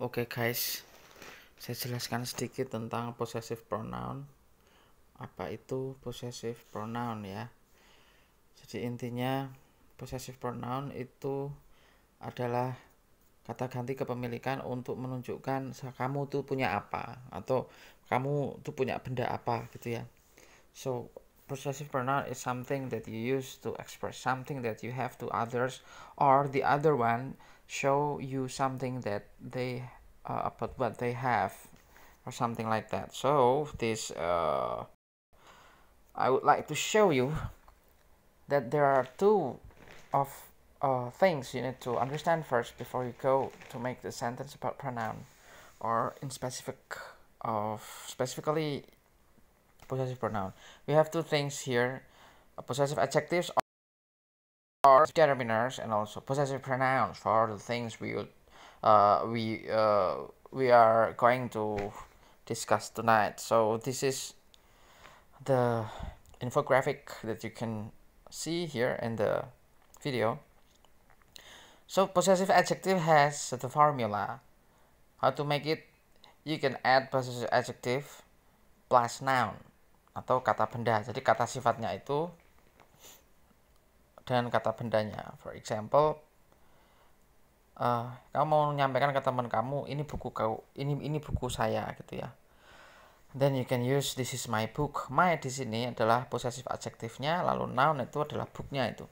Oke okay guys, saya jelaskan sedikit tentang possessive pronoun. Apa itu possessive pronoun ya? Jadi intinya possessive pronoun itu adalah kata ganti kepemilikan untuk menunjukkan kamu tuh punya apa atau kamu tuh punya benda apa gitu ya. So possessive pronoun is something that you use to express something that you have to others or the other one show you something that they uh, but what they have or something like that so this uh, I would like to show you that there are two of uh, things you need to understand first before you go to make the sentence about pronoun or in specific of specifically possessive pronoun we have two things here uh, possessive adjectives or determiners and also possessive pronouns for the things we would uh, we uh, we are going to discuss tonight. So this is the infographic that you can see here in the video. So possessive adjective has the formula. How to make it? You can add possessive adjective plus noun atau kata benda. Jadi kata sifatnya itu dengan kata bendanya. For example, uh, kamu mau menyampaikan ke teman kamu ini buku kau ini ini buku saya gitu ya then you can use this is my book my di sini adalah adjective-nya lalu noun itu adalah booknya itu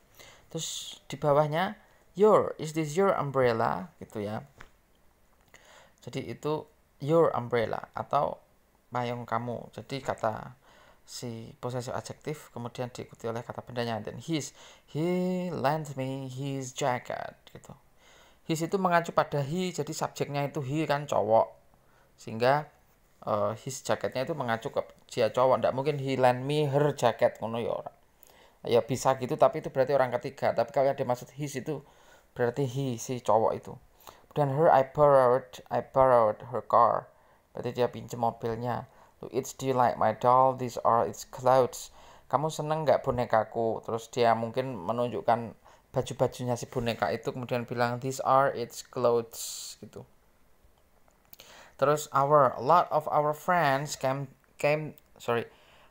terus di bawahnya your is this your umbrella gitu ya jadi itu your umbrella atau payung kamu jadi kata si possessive adjective kemudian diikuti oleh kata bendanya dan his he lent me his jacket gitu his itu mengacu pada he jadi subjeknya itu he kan cowok sehingga uh, his jaketnya itu mengacu ke dia cowok tidak mungkin he lend me her jacket ngono ya orang ya bisa gitu tapi itu berarti orang ketiga tapi kalau ada maksud his itu berarti he si cowok itu dan her I borrowed I borrowed her car berarti dia pinjam mobilnya it's do you like my doll these are its clothes kamu seneng nggak bonekaku terus dia mungkin menunjukkan baju-bajunya si boneka itu kemudian bilang these are its clothes gitu terus our a lot of our friends came came sorry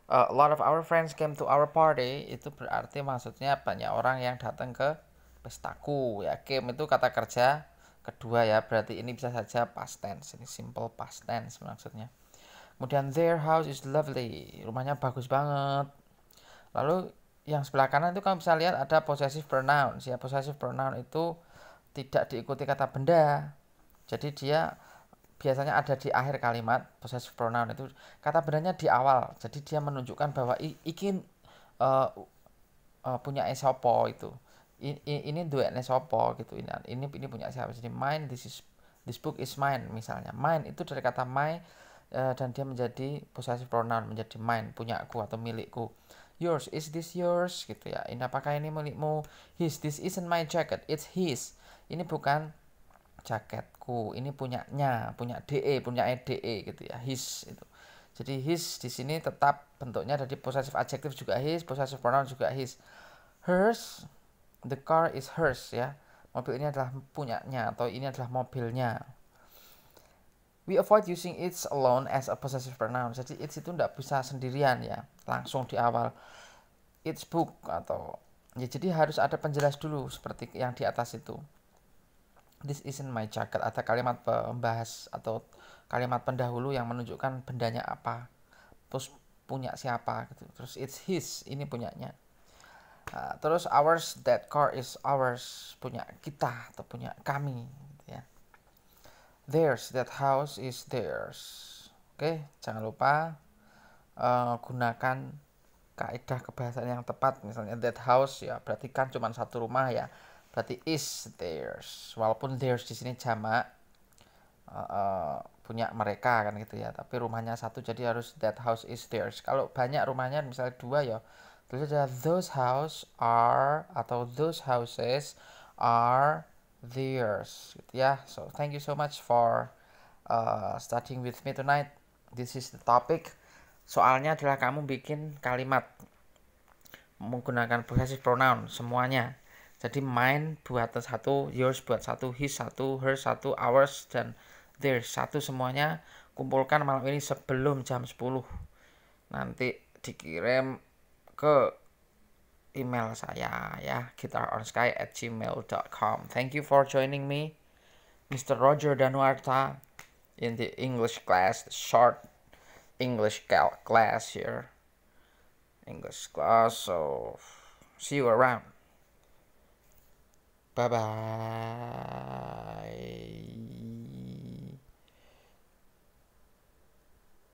a lot of our friends came to our party itu berarti maksudnya banyak orang yang datang ke pestaku ya came itu kata kerja kedua ya berarti ini bisa saja past tense ini simple past tense maksudnya kemudian their house is lovely rumahnya bagus banget lalu yang sebelah kanan itu kamu bisa lihat ada possessive pronoun. Ya, possessive pronoun itu tidak diikuti kata benda. Jadi dia biasanya ada di akhir kalimat possessive pronoun itu kata bendanya di awal. Jadi dia menunjukkan bahwa ikin uh, eh, uh, eh, punya esopo itu. ini dua esopo gitu. Ini ini ini punya siapa? Jadi mine this is this book is mine misalnya. Mine itu dari kata my uh, dan dia menjadi possessive pronoun menjadi mine, punya aku atau milikku yours is this yours gitu ya ini apakah ini milikmu his this isn't my jacket it's his ini bukan jaketku ini punyanya punya de punya ede e, gitu ya his itu jadi his di sini tetap bentuknya dari posesif adjektif juga his posesif pronoun juga his hers the car is hers ya mobil ini adalah punyanya atau ini adalah mobilnya we avoid using it's alone as a possessive pronoun. Jadi it's itu tidak bisa sendirian ya, langsung di awal. It's book atau ya jadi harus ada penjelas dulu seperti yang di atas itu. This isn't my jacket. Ada kalimat pembahas atau kalimat pendahulu yang menunjukkan bendanya apa, terus punya siapa gitu. Terus it's his, ini punyanya. Uh, terus ours that car is ours punya kita atau punya kami theirs that house is theirs oke jangan lupa uh, gunakan kaidah kebahasaan yang tepat misalnya that house ya berarti kan cuma satu rumah ya berarti is theirs walaupun theirs di sini jamak uh, eh, uh, eh, punya mereka kan gitu ya tapi rumahnya satu jadi harus that house is theirs kalau banyak rumahnya misalnya dua ya terus ada those house are atau those houses are theirs yeah ya so thank you so much for uh, starting with me tonight this is the topic soalnya adalah kamu bikin kalimat menggunakan possessive pronoun semuanya jadi mine buat satu yours buat satu his satu her satu ours dan theirs satu semuanya kumpulkan malam ini sebelum jam 10 nanti dikirim ke email saya ya guitaronsky at gmail.com thank you for joining me Mr. Roger Danuarta in the English class the short English class here English class so see you around bye bye